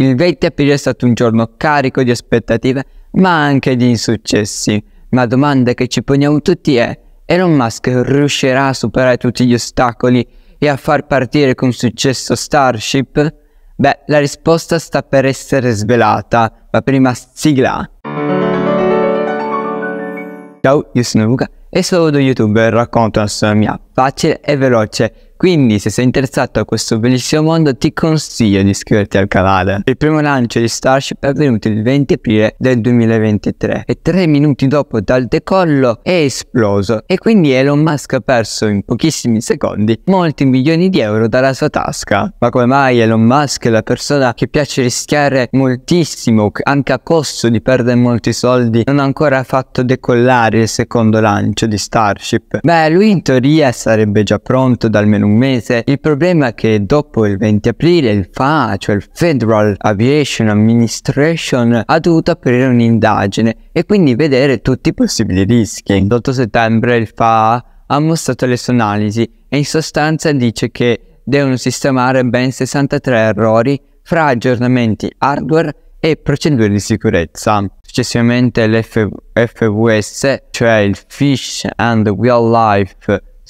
Il 20 aprile è stato un giorno carico di aspettative, ma anche di insuccessi. Ma la domanda che ci poniamo tutti è: Elon Musk riuscirà a superare tutti gli ostacoli e a far partire con successo Starship? Beh, la risposta sta per essere svelata, ma prima sigla. Ciao, io sono Luca e sono uno youtuber, racconto la storia mia facile e veloce. Quindi se sei interessato a questo bellissimo mondo ti consiglio di iscriverti al canale. Il primo lancio di Starship è avvenuto il 20 aprile del 2023 e tre minuti dopo dal decollo è esploso e quindi Elon Musk ha perso in pochissimi secondi molti milioni di euro dalla sua tasca. Ma come mai Elon Musk è la persona che piace rischiare moltissimo anche a costo di perdere molti soldi non ha ancora fatto decollare il secondo lancio di Starship? Beh lui in teoria è stato sarebbe già pronto da almeno un mese. Il problema è che dopo il 20 aprile il FAA, cioè il Federal Aviation Administration, ha dovuto aprire un'indagine e quindi vedere tutti i possibili rischi. L'8 settembre il FAA ha mostrato le sue analisi e in sostanza dice che devono sistemare ben 63 errori fra aggiornamenti hardware e procedure di sicurezza. Successivamente l'FVS, cioè il Fish and Wildlife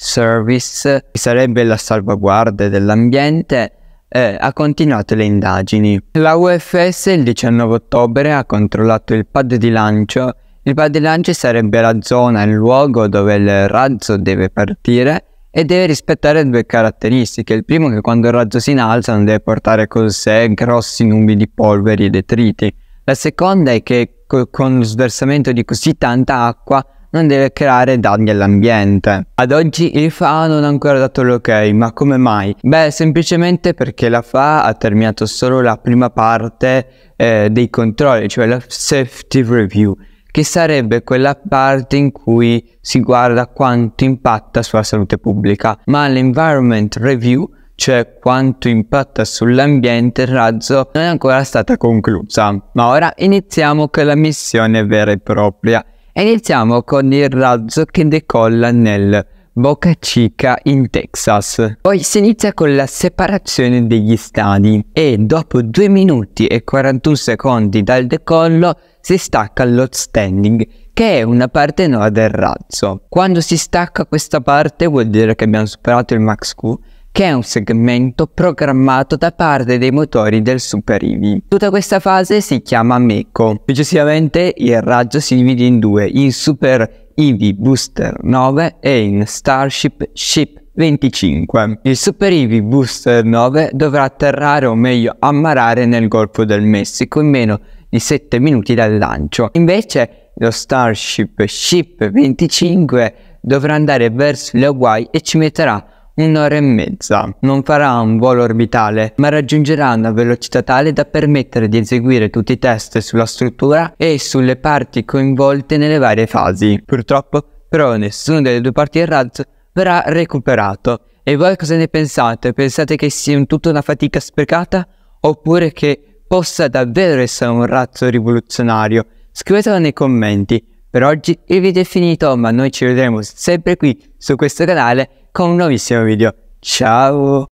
Service, che sarebbe la salvaguardia dell'ambiente, eh, ha continuato le indagini. La UFS il 19 ottobre ha controllato il pad di lancio. Il pad di lancio sarebbe la zona, il luogo dove il razzo deve partire e deve rispettare due caratteristiche. Il primo è che quando il razzo si innalza non deve portare con sé grossi nubi di polveri e detriti. La seconda è che con lo sversamento di così tanta acqua non deve creare danni all'ambiente. Ad oggi il FAO non ha ancora dato l'ok, ma come mai? Beh, semplicemente perché la FAO ha terminato solo la prima parte eh, dei controlli, cioè la safety review, che sarebbe quella parte in cui si guarda quanto impatta sulla salute pubblica, ma l'environment review cioè quanto impatta sull'ambiente il razzo, non è ancora stata conclusa. Ma ora iniziamo con la missione vera e propria iniziamo con il razzo che decolla nel Boca Chica in Texas. Poi si inizia con la separazione degli stadi e dopo 2 minuti e 41 secondi dal decollo si stacca lo standing che è una parte nuova del razzo. Quando si stacca questa parte vuol dire che abbiamo superato il max Q che è un segmento programmato da parte dei motori del Super EV. Tutta questa fase si chiama MECO. Successivamente il raggio si divide in due, in Super EV Booster 9 e in Starship Ship 25. Il Super EV Booster 9 dovrà atterrare o meglio ammarare nel Golfo del Messico in meno di 7 minuti dal lancio. Invece lo Starship Ship 25 dovrà andare verso le Hawaii e ci metterà un'ora e mezza. Non farà un volo orbitale, ma raggiungerà una velocità tale da permettere di eseguire tutti i test sulla struttura e sulle parti coinvolte nelle varie fasi. Purtroppo, però, nessuna delle due parti del razzo verrà recuperato. E voi cosa ne pensate? Pensate che sia tutta una fatica sprecata? Oppure che possa davvero essere un razzo rivoluzionario? Scrivetelo nei commenti. Per oggi il video è finito, ma noi ci vedremo sempre qui su questo canale con un nuovissimo video. Ciao!